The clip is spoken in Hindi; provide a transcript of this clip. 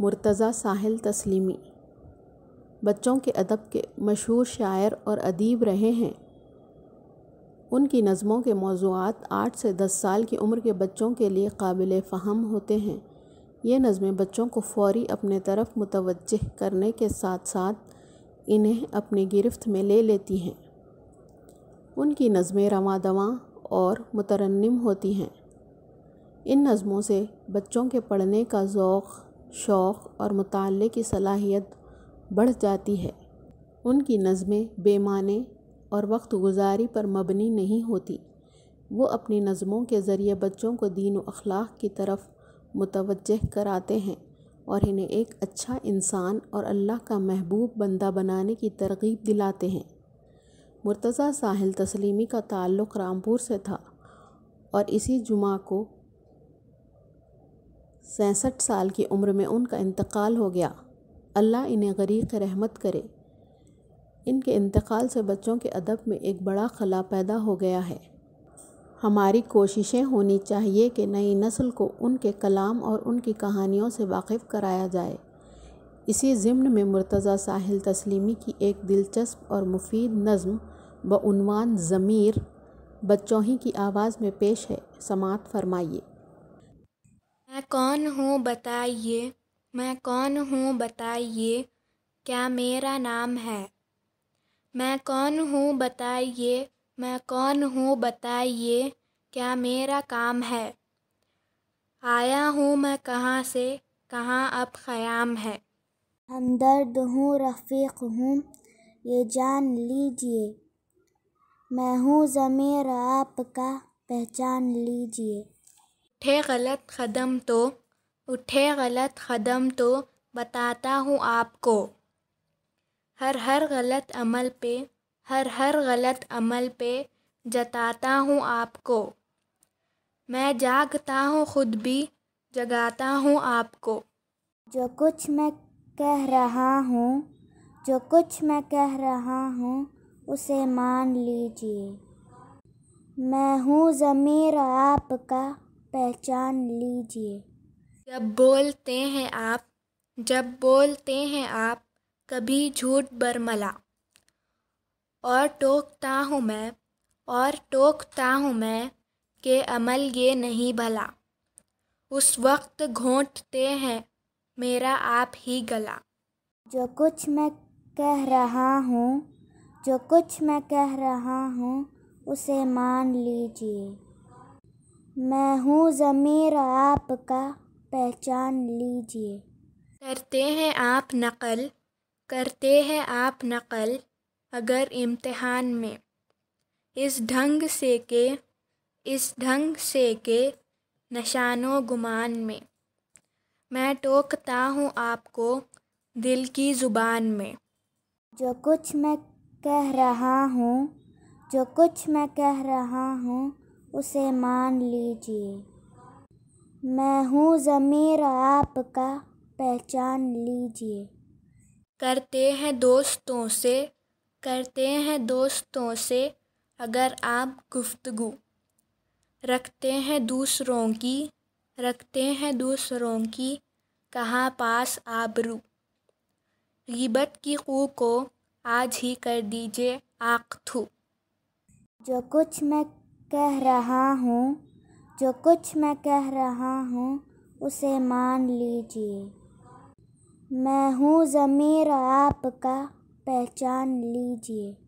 मुर्तज़ा साहिल तस्लीमी बच्चों के अदब के मशहूर शायर और अदीब रहे हैं उनकी नज़मों के मौजूद आठ से दस साल की उम्र के बच्चों के लिए काबिल फ़हम होते हैं ये नज़में बच्चों को फौरी अपने तरफ मुतवजह करने के साथ साथ इन्हें अपनी गिरफ्त में ले लेती हैं उनकी नज़में रवा दवा और मुतरनम होती हैं इन नज़मों से बच्चों के पढ़ने का ओक़ शौक़ और मुताले की सलाहियत बढ़ जाती है उनकी नज़में बेमाने और वक्त गुजारी पर मबनी नहीं होती वो अपनी नज़मों के ज़रिए बच्चों को दीन व अखलाक की तरफ मुतवजह कराते हैं और इन्हें एक अच्छा इंसान और अल्लाह का महबूब बंदा बनाने की तरगीब दिलाते हैं मुर्तज़ा साहिल तस्लीमी का ताल्लुक़ रामपुर से था और इसी जुमा को सैंसठ साल की उम्र में उनका इंतकाल हो गया अल्लाह इन्हें गरीक रहमत करे इनके इंतकाल से बच्चों के अदब में एक बड़ा खला पैदा हो गया है हमारी कोशिशें होनी चाहिए कि नई नस्ल को उनके कलाम और उनकी कहानियों से वाकिफ़ कराया जाए इसी ज़िम्न में मुर्तज़ा साहिल तस्लीमी की एक दिलचस्प और मुफीद नज़म बनवान ज़मीर बच्चों ही की आवाज़ में पेश है समात फरमाइए मैं कौन हूँ बताइए मैं कौन हूँ बताइए क्या मेरा नाम है मैं कौन हूँ बताइए मैं कौन हूँ बताइए क्या मेरा काम है आया हूँ मैं कहाँ से कहाँ अब ख़याम है हमदर्द हूँ रफ़ीक हूँ ये जान लीजिए मैं हूँ ज़मीर आपका पहचान लीजिए उठे गलत कदम तो उठे गलत कदम तो बताता हूँ आपको हर हर गलत अमल पे हर हर गलत अमल पे जताता हूँ आपको मैं जागता हूँ खुद भी जगाता हूँ आपको जो कुछ मैं कह रहा हूँ जो कुछ मैं कह रहा हूँ उसे मान लीजिए मैं हूँ ज़मीर आपका पहचान लीजिए जब बोलते हैं आप जब बोलते हैं आप कभी झूठ बरमला और टोकता हूँ मैं और टोकता हूँ मैं के अमल ये नहीं भला उस वक्त घोंटते हैं मेरा आप ही गला जो कुछ मैं कह रहा हूँ जो कुछ मैं कह रहा हूँ उसे मान लीजिए मैं हूँ ज़मीर आपका पहचान लीजिए करते हैं आप नकल करते हैं आप नकल अगर इम्तहान में इस ढंग से के इस ढंग से के नशानो गुमान में मैं टोकता हूँ आपको दिल की ज़ुबान में जो कुछ मैं कह रहा हूँ जो कुछ मैं कह रहा हूँ उसे मान लीजिए मैं हूँ ज़मीर आपका पहचान लीजिए करते हैं दोस्तों से करते हैं दोस्तों से अगर आप गुफ्तगु रखते हैं दूसरों की रखते हैं दूसरों की कहाँ पास आबरू गिबत की खू को आज ही कर दीजिए आख थू जो कुछ मैं कह रहा हूँ जो कुछ मैं कह रहा हूँ उसे मान लीजिए मैं हूँ ज़मीर आपका पहचान लीजिए